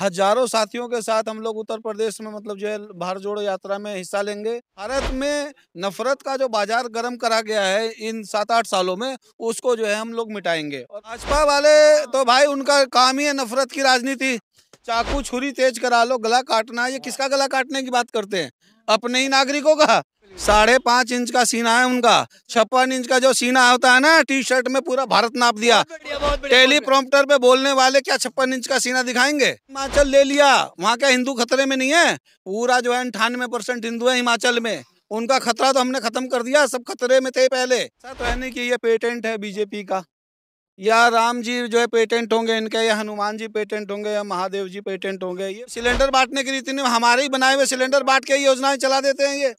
हजारों साथियों के साथ हम लोग उत्तर प्रदेश में मतलब जो है भारत जोड़ो यात्रा में हिस्सा लेंगे भारत में नफरत का जो बाजार गर्म करा गया है इन सात आठ सालों में उसको जो है हम लोग मिटाएंगे और भाजपा वाले तो हाँ। भाई उनका काम ही है नफरत की राजनीति चाकू छुरी तेज करा लो गला काटना ये हाँ। किसका गला काटने की बात करते हैं अपने ही नागरिकों का साढ़े पांच इंच का सीना है उनका छप्पन इंच का जो सीना होता है ना टी शर्ट में पूरा भारत नाप दिया प्रोमटर पे बोलने वाले क्या छप्पन इंच का सीना दिखाएंगे हिमाचल ले लिया वहाँ क्या हिंदू खतरे में नहीं है पूरा जो है अंठानवे परसेंट हिंदू है हिमाचल में उनका खतरा तो हमने खत्म कर दिया सब खतरे में थे पहले है नहीं की ये पेटेंट है बीजेपी का या राम जी जो है पेटेंट होंगे इनके या हनुमान जी पेटेंट होंगे या महादेव जी पेटेंट होंगे ये सिलेंडर बांटने की रीति इतने हमारे ही बनाए हुए सिलेंडर बांट के योजनाएं चला देते हैं ये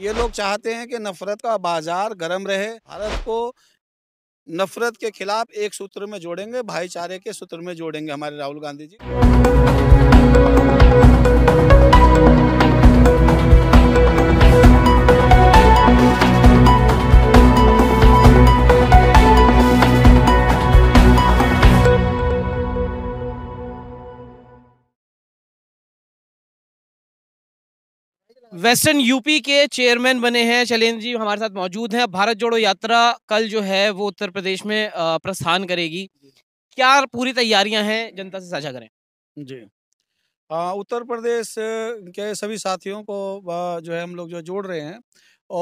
ये लोग चाहते हैं कि नफरत का बाजार गर्म रहे भारत को नफरत के खिलाफ एक सूत्र में जोड़ेंगे भाईचारे के सूत्र में जोड़ेंगे हमारे राहुल गांधी जी वेस्टर्न यूपी के चेयरमैन बने हैं शैलेंद्र जी हमारे साथ मौजूद हैं भारत जोड़ो यात्रा कल जो है वो उत्तर प्रदेश में प्रस्थान करेगी क्या पूरी तैयारियां हैं जनता से साझा करें जी आ, उत्तर प्रदेश के सभी साथियों को जो है हम लोग जो जोड़ रहे हैं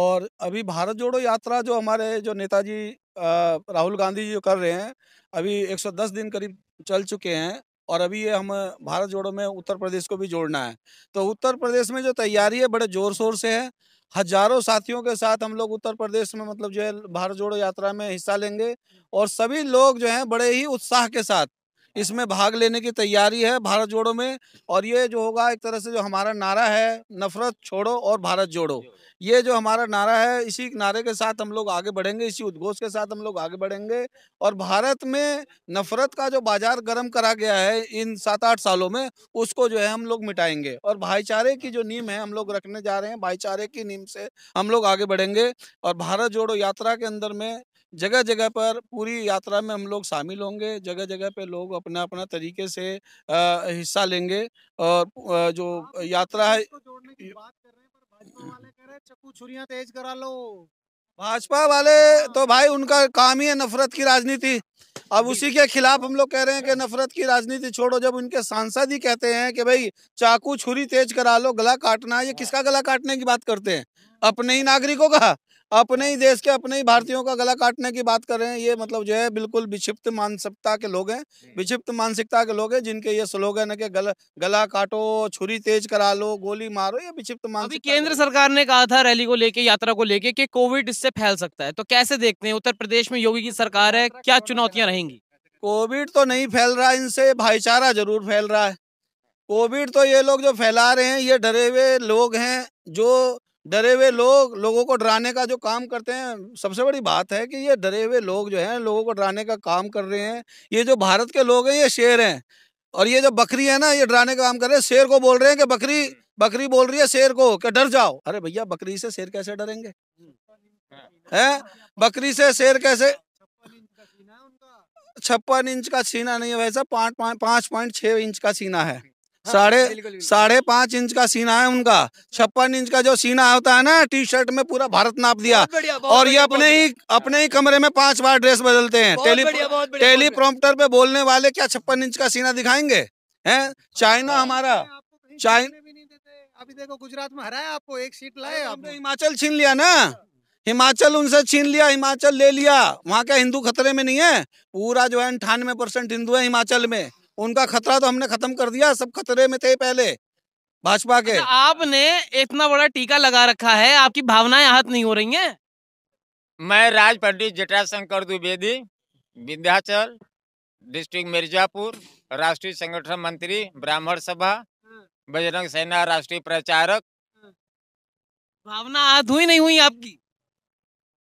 और अभी भारत जोड़ो यात्रा जो हमारे जो नेताजी राहुल गांधी जी जो कर रहे हैं अभी 110 दिन करीब चल चुके हैं और अभी ये हम भारत जोड़ो में उत्तर प्रदेश को भी जोड़ना है तो उत्तर प्रदेश में जो तैयारी है बड़े जोर शोर से है हजारों साथियों के साथ हम लोग उत्तर प्रदेश में मतलब जो है भारत जोड़ो यात्रा में हिस्सा लेंगे और सभी लोग जो हैं बड़े ही उत्साह के साथ इसमें भाग लेने की तैयारी है भारत जोड़ो में और ये जो होगा एक तरह से जो हमारा नारा है नफरत छोड़ो और भारत जोड़ो ये जो हमारा नारा है इसी नारे के साथ हम लोग आगे बढ़ेंगे इसी उद्घोष के साथ हम लोग आगे बढ़ेंगे और भारत में नफरत का जो बाजार गर्म करा गया है इन सात आठ सालों में उसको जो है हम लोग मिटाएंगे और भाईचारे की जो नीम है हम लोग रखने जा रहे हैं भाईचारे की नीम से हम लोग आगे बढ़ेंगे और भारत जोड़ो यात्रा के अंदर में जगह जगह पर पूरी यात्रा में हम लोग शामिल होंगे जगह जगह पे लोग अपना अपना तरीके से हिस्सा लेंगे और जो तो यात्रा है भाजपा वाले हाँ। तो भाई उनका काम ही है नफरत की राजनीति अब उसी के खिलाफ हम लोग कह रहे हैं कि अच्छा। नफरत की राजनीति छोड़ो जब उनके सांसद ही कहते हैं कि भाई चाकू छुरी तेज करा लो गला काटना ये हाँ। किसका गला काटने की बात करते हैं अपने ही अच्छा। नागरिकों का अपने ही देश के अपने ही भारतीयों का गला काटने की बात कर रहे हैं ये मतलब जो है बिल्कुल विक्षिप्त मानसिकता के लोग हैं विक्षिप्त मानसिकता के लोग हैं जिनके ये स्लोगन है कि गल, गला काटो छुरी तेज करा लो गोली मारो ये विक्षिप्त मानसिकता केंद्र सरकार ने कहा था रैली को लेके यात्रा को लेके कि कोविड इससे फैल सकता है तो कैसे देखते हैं उत्तर प्रदेश में योगी की सरकार है क्या चुनौतियां रहेंगी कोविड तो नहीं फैल रहा इनसे भाईचारा जरूर फैल रहा है कोविड तो ये लोग जो फैला रहे हैं ये डरे हुए लोग हैं जो डरे हुए लोग लोगों को डराने का जो काम करते हैं सबसे बड़ी बात है कि ये डरे हुए लोग जो हैं लोगों को डराने का काम कर रहे हैं ये जो भारत के लोग हैं ये शेर हैं और ये जो बकरी है ना ये डराने का काम कर रहे हैं शेर को बोल रहे हैं कि बकरी हम्म। बकरी बोल रही है शेर को कि डर जाओ अरे भैया बकरी से शेर कैसे डरेंगे है बकरी से शेर कैसे छप्पन इंच का सीना नहीं है वैसा पाँच पाँच पॉइंट छः इंच का सीना है हाँ, साढ़े साढ़े पांच इंच का सीना है उनका छप्पन इंच का जो सीना होता है ना टी शर्ट में पूरा भारत नाप दिया और ये अपने ही अपने ही कमरे में पांच बार ड्रेस बदलते हैं टेली प्रोमटर पे बोलने वाले क्या छप्पन इंच का सीना दिखाएंगे हैं चाइना हमारा चाइना अभी देखो गुजरात में हराया आपको एक सीट लाए आपने हिमाचल छीन लिया ना हिमाचल उनसे छीन लिया हिमाचल ले लिया वहाँ क्या हिंदू खतरे में नहीं है पूरा जो है अंठानवे परसेंट हिंदू है हिमाचल में उनका खतरा तो हमने खत्म कर दिया सब खतरे में थे पहले भाजपा के अच्छा, आपने इतना बड़ा टीका लगा रखा है आपकी भावनाएं आहत नहीं हो रही हैं मैं राज पंडित जटाशंकर द्विवेदी विद्याचल डिस्ट्रिक्ट मिर्जापुर राष्ट्रीय संगठन मंत्री ब्राह्मण सभा बजरंग सेना राष्ट्रीय प्रचारक भावना आहत हुई नहीं हुई आपकी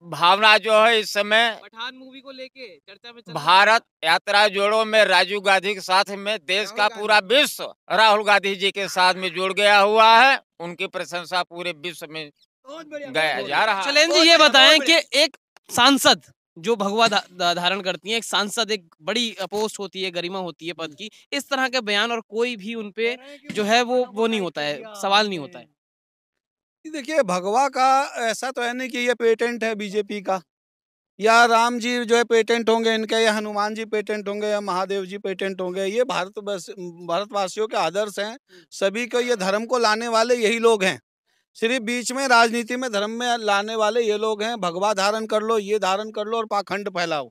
भावना जो है इस समय पठान मूवी को लेके चर्चा में भारत यात्रा जोड़ो में राजीव गांधी के साथ में देश का पूरा विश्व राहुल गांधी जी के साथ में जुड़ गया हुआ है उनकी प्रशंसा पूरे विश्व में गया जा रहा चलें जी ये बताएं कि एक सांसद जो भगवा धारण करती है एक सांसद एक बड़ी पोस्ट होती है गरिमा होती है पद हम्म। की इस तरह के बयान और कोई भी उनपे जो है वो वो नहीं होता है सवाल नहीं होता है देखिए भगवा का ऐसा तो है नहीं कि ये पेटेंट है बीजेपी का या राम जी जो है पेटेंट होंगे इनके या हनुमान जी पेटेंट होंगे या महादेव जी पेटेंट होंगे ये भारत भारतवासियों के आदर्श हैं सभी को ये धर्म को लाने वाले यही लोग हैं सिर्फ बीच में राजनीति में धर्म में लाने वाले ये लोग हैं भगवा धारण कर लो ये धारण कर लो और पाखंड फैलाओ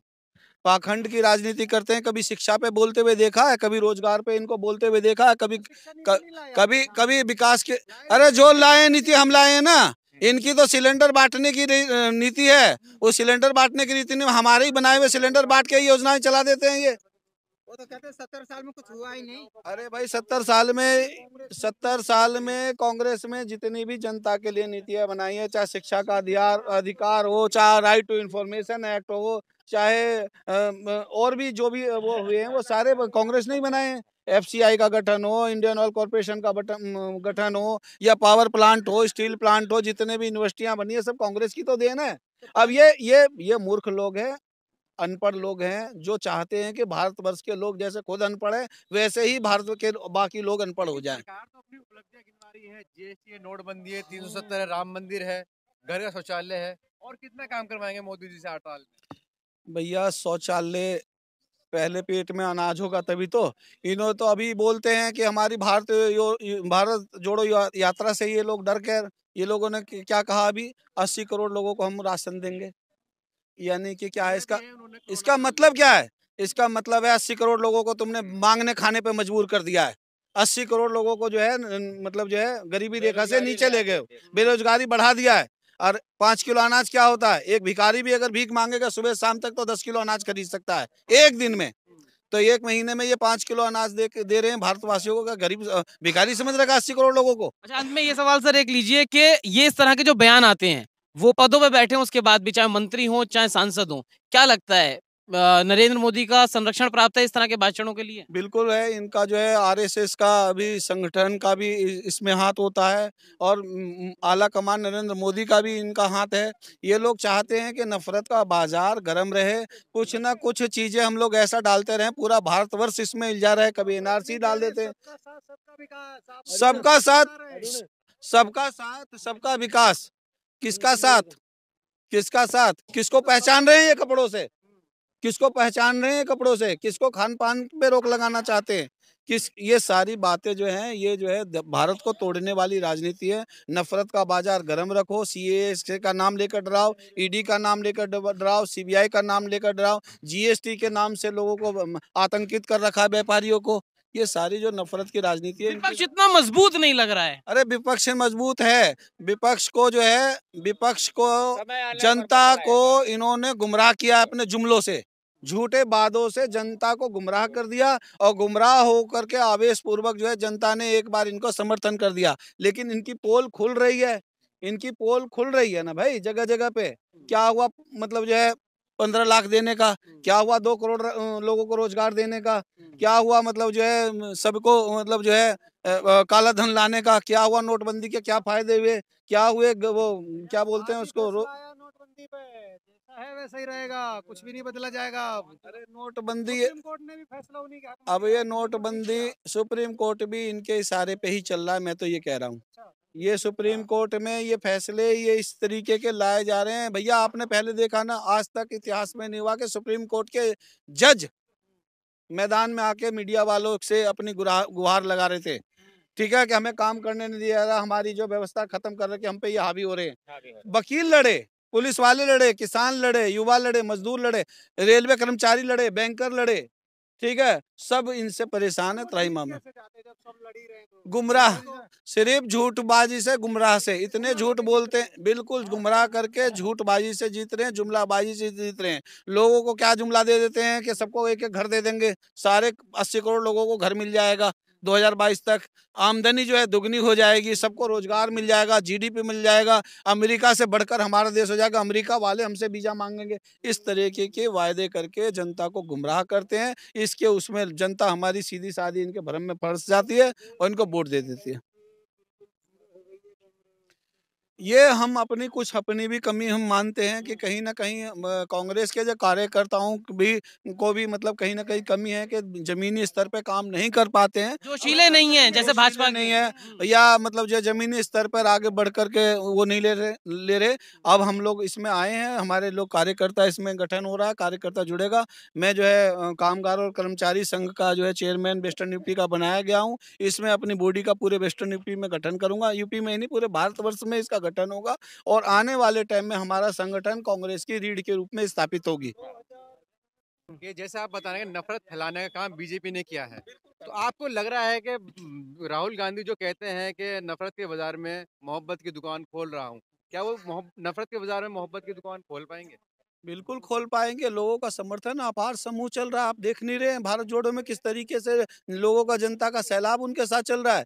पाखंड की राजनीति करते हैं कभी शिक्षा पे बोलते हुए देखा है कभी रोजगार पे इनको बोलते हुए देखा है कभी तो कभी हाँ। कभी विकास के अरे जो लाए नीति हम लाए हैं ना इनकी तो सिलेंडर बांटने की नीति है हम्म। वो सिलेंडर बांटने की नीति में हमारे ही बनाए हुए सिलेंडर बांट के योजनाएं चला देते हैं ये वो तो कहते हैं सत्तर साल में कुछ हुआ ही नहीं अरे भाई सत्तर साल में सत्तर साल में कांग्रेस में जितनी भी जनता के लिए नीतियां बनाई है चाहे शिक्षा का अधिकार अधिकार हो चाहे राइट टू इन्फॉर्मेशन एक्ट हो चाहे और भी जो भी वो हुए हैं वो सारे कांग्रेस ने ही बनाए हैं एफसीआई का गठन हो इंडियन ऑयल कॉरपोरेशन का गठन हो या पावर प्लांट हो स्टील प्लांट हो जितने भी यूनिवर्सिटियां बनी है सब कांग्रेस की तो देन है अब ये ये ये मूर्ख लोग हैं अनपढ़ लोग हैं जो चाहते हैं कि भारतवर्ष के लोग जैसे खुद अनपढ़ हैं वैसे ही भारत के बाकी लोग अनपढ़ हो जाएं। जीएसटी तो है नोटबंदी है तीन सौ सत्तर है राम मंदिर है घर का शौचालय है और कितना काम करवाएंगे मोदी जी से आठ साल में भैया शौचालय पहले पेट में अनाज होगा तभी तो इन्हों तो अभी बोलते हैं कि हमारी भारत भारत जोड़ो यात्रा से ये लोग डर कर ये लोगों ने क्या कहा अभी अस्सी करोड़ लोगों को हम राशन देंगे यानी कि क्या है इसका इसका मतलब क्या है इसका मतलब है अस्सी करोड़ लोगों को तुमने मांगने खाने पर मजबूर कर दिया है अस्सी करोड़ लोगों को जो है मतलब जो है गरीबी रेखा से नीचे ले गए हम्म। बेरोजगारी बढ़ा दिया है और पांच किलो अनाज क्या होता है एक भिखारी भी अगर भीख मांगेगा सुबह शाम तक तो दस किलो अनाज खरीद सकता है एक दिन में तो एक महीने में ये पांच किलो अनाज दे दे रहे हैं भारतवासियों को गरीब भिखारी समझ रखा अस्सी करोड़ लोगों को अच्छा अंत में ये सवाल सर एक लीजिए कि ये इस तरह के जो बयान आते हैं वो पदों पर बैठे हों उसके बाद भी चाहे मंत्री हो चाहे सांसद हो क्या लगता है नरेंद्र मोदी का संरक्षण प्राप्त है इस तरह के भाषणों के लिए बिल्कुल है इनका जो है आरएसएस का अभी संगठन का भी इसमें हाथ होता है और आला कमान नरेंद्र मोदी का भी इनका हाथ है ये लोग चाहते हैं कि नफरत का बाजार गर्म रहे कुछ ना कुछ चीजें हम लोग ऐसा डालते रहे पूरा भारतवर्ष इसमें उलझा रहे कभी एनआरसी डाल देते हैं सबका साथ सबका साथ सबका विकास किसका साथ किसका साथ किसको पहचान रहे हैं ये कपड़ों से किसको पहचान रहे हैं कपड़ों से किसको खान पान पे रोक लगाना चाहते हैं किस ये सारी बातें जो हैं ये जो है भारत को तोड़ने वाली राजनीति है नफरत का बाजार गर्म रखो सी का नाम लेकर डराओ ईडी e का नाम लेकर डराओ सीबीआई का नाम लेकर डराओ जीएसटी के नाम से लोगों को आतंकित कर रखा है व्यापारियों को ये सारी जो नफरत की राजनीति है विपक्ष इतना मजबूत नहीं लग रहा है अरे विपक्ष मजबूत है विपक्ष को जो है विपक्ष को जनता को इन्होंने गुमराह किया अपने जुमलों से झूठे बादों से जनता को गुमराह कर दिया और गुमराह होकर के आवेश पूर्वक जो है जनता ने एक बार इनको समर्थन कर दिया लेकिन इनकी पोल खुल रही है इनकी पोल खुल रही है ना भाई जगह जगह पे क्या हुआ मतलब जो है पंद्रह लाख देने का हम्म। क्या हुआ दो करोड़ लोगों को रोजगार देने का हम्म। क्या हुआ मतलब जो है सबको मतलब जो है काला धन लाने का क्या हुआ नोटबंदी के क्या फायदे हुए क्या हुए वो क्या बोलते हैं उसको नोटबंदी पे है वैसा ही रहेगा कुछ भी नहीं बदला जाएगा तो अरे नोटबंदी कोर्ट ने भी फैसला अब ये नोटबंदी सुप्रीम कोर्ट भी इनके इशारे पे ही चल रहा है मैं तो ये कह रहा हूँ अच्छा। ये सुप्रीम हाँ। कोर्ट में ये फैसले ये इस तरीके के लाए जा रहे हैं भैया आपने पहले देखा ना आज तक इतिहास में नहीं हुआ कि सुप्रीम कोर्ट के जज मैदान में आके मीडिया वालों से अपनी गुहार लगा रहे थे ठीक है कि हमें काम करने नहीं दिया रहा हमारी जो व्यवस्था खत्म कर रहे हम पे ये हावी हो रहे हैं वकील लड़े पुलिस वाले लड़े किसान लड़े युवा लड़े मजदूर लड़े रेलवे कर्मचारी लड़े बैंकर लड़े ठीक है सब इनसे परेशान है त्राहिमा मामा तो? गुमराह सिर्फ झूठबाजी से गुमराह से इतने झूठ बोलते हैं बिल्कुल गुमराह करके झूठबाजी से जीत रहे हैं जुमलाबाजी से जीत रहे हैं लोगों को क्या जुमला दे देते हैं कि सबको एक एक घर दे देंगे सारे अस्सी करोड़ लोगों को घर मिल जाएगा 2022 तक आमदनी जो है दुगनी हो जाएगी सबको रोजगार मिल जाएगा जीडीपी मिल जाएगा अमेरिका से बढ़कर हमारा देश हो जाएगा अमेरिका वाले हमसे वीज़ा मांगेंगे इस तरीके के वायदे करके जनता को गुमराह करते हैं इसके उसमें जनता हमारी सीधी सादी इनके भ्रम में फंस जाती है और इनको वोट दे देती है ये हम अपनी कुछ अपनी भी कमी हम मानते हैं कि कहीं ना कहीं कांग्रेस के जो कार्यकर्ताओं भी को भी मतलब कहीं ना कहीं कमी है कि जमीनी स्तर पे काम नहीं कर पाते हैं जोशीले नहीं है जैसे भाजपा नहीं है या मतलब जो जमीनी स्तर पर आगे बढ़ कर के वो नहीं ले रहे ले रहे अब हम लोग इसमें आए हैं हमारे लोग कार्यकर्ता इसमें गठन हो रहा है कार्यकर्ता जुड़ेगा मैं जो है कामगार और कर्मचारी संघ का जो है चेयरमैन वेस्टर्न यूपी का बनाया गया हूँ इसमें अपनी बॉडी का पूरे वेस्टर्न यूपी में गठन करूंगा यूपी में ही नहीं पूरे भारतवर्ष में इसका संगठन होगा और आने वाले टाइम में हमारा संगठन कांग्रेस की रीढ़ के रूप में स्थापित होगी ये जैसा आप बता रहे हैं नफरत फैलाने का काम बीजेपी ने किया है तो आपको लग रहा है कि हम्म, राहुल गांधी जो कहते हैं कि नफरत के बाजार में मोहब्बत की दुकान खोल रहा हूँ क्या वो नफरत के बाजार में मोहब्बत की दुकान खोल पाएंगे बिल्कुल खोल पाएंगे लोगों का समर्थन अपार समूह चल रहा है आप देख नहीं रहे हैं भारत जोड़ो में किस तरीके से लोगों का जनता का सैलाब उनके साथ चल रहा है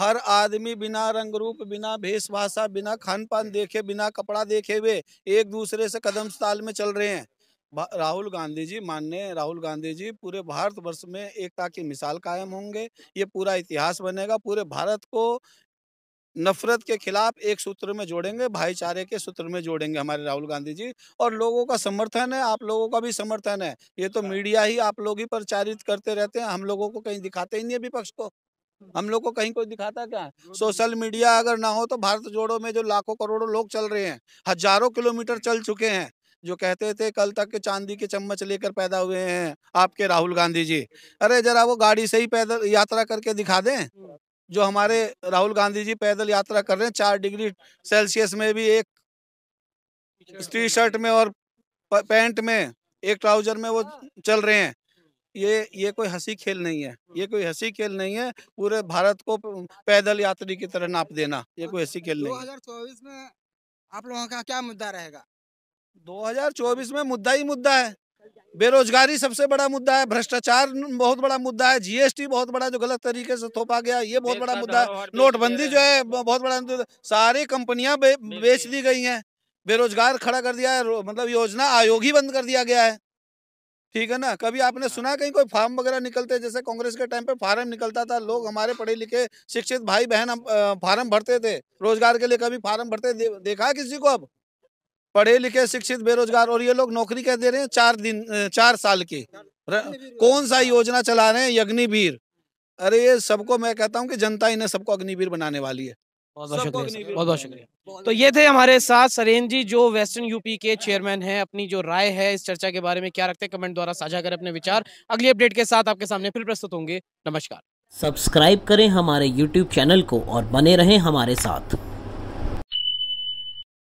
हर आदमी बिना रंग रूप बिना भेष भाषा बिना खान पान देखे बिना कपड़ा देखे हुए एक दूसरे से कदम ताल में चल रहे हैं राहुल गांधी जी मान्य राहुल गांधी जी पूरे भारतवर्ष में एकता की मिसाल कायम होंगे ये पूरा इतिहास बनेगा पूरे भारत को नफरत के खिलाफ एक सूत्र में जोड़ेंगे भाईचारे के सूत्र में जोड़ेंगे हमारे राहुल गांधी जी और लोगों का समर्थन है आप लोगों का भी समर्थन है ये तो हाँ। मीडिया ही आप लोग ही प्रचारित करते रहते हैं हम लोगों को कहीं दिखाते ही नहीं है विपक्ष को हम लोग को कहीं कोई दिखाता क्या है तो सोशल मीडिया अगर ना हो तो भारत जोड़ो में जो लाखों करोड़ों लोग चल रहे हैं हजारों किलोमीटर चल चुके हैं जो कहते थे कल तक के चांदी के चम्मच लेकर पैदा हुए हैं आपके राहुल गांधी जी अरे जरा वो गाड़ी से ही पैदल यात्रा करके दिखा दें हम्म। जो हमारे राहुल गांधी जी पैदल यात्रा कर रहे हैं चार डिग्री सेल्सियस में भी एक टी शर्ट में और पैंट में एक ट्राउजर में वो हाँ। चल रहे हैं ये ये कोई हंसी खेल नहीं है ये कोई हंसी खेल नहीं है पूरे भारत को पैदल यात्री की तरह नाप देना ये कोई हंसी खेल नहीं है 2024 में आप लोगों का क्या मुद्दा रहेगा 2024 में मुद्दा ही मुद्दा है बेरोजगारी सबसे बड़ा मुद्दा है भ्रष्टाचार बहुत बड़ा मुद्दा है जीएसटी बहुत बड़ा जो गलत तरीके से थोपा गया ये बहुत बड़ा मुद्दा है नोटबंदी जो है बहुत बड़ा सारी कंपनियां बेच दी गई हैं बेरोजगार खड़ा कर दिया है मतलब योजना आयोग ही बंद कर दिया गया है ठीक है ना कभी आपने हाँ। सुना कहीं कोई फार्म वगैरह निकलते जैसे कांग्रेस के टाइम पे फार्म निकलता था लोग हमारे पढ़े लिखे शिक्षित भाई बहन फार्म भरते थे रोजगार के लिए कभी फार्म भरते दे, देखा किसी को अब पढ़े लिखे शिक्षित बेरोजगार और ये लोग नौकरी कह दे रहे हैं चार दिन चार साल के कौन सा योजना चला रहे हैं अग्निवीर अरे ये सबको मैं कहता हूँ कि जनता इन्हें सबको अग्निवीर बनाने वाली है बहुत बहुत शुक्रिया बहुत बहुत शुक्रिया तो ये थे हमारे साथ सरेन जी जो वेस्टर्न यूपी के चेयरमैन हैं अपनी जो राय है इस चर्चा के बारे में क्या रखते हैं कमेंट द्वारा साझा करें अपने विचार अगली अपडेट के साथ आपके सामने फिर प्रस्तुत होंगे नमस्कार सब्सक्राइब करें हमारे यूट्यूब चैनल को और बने रहें हमारे साथ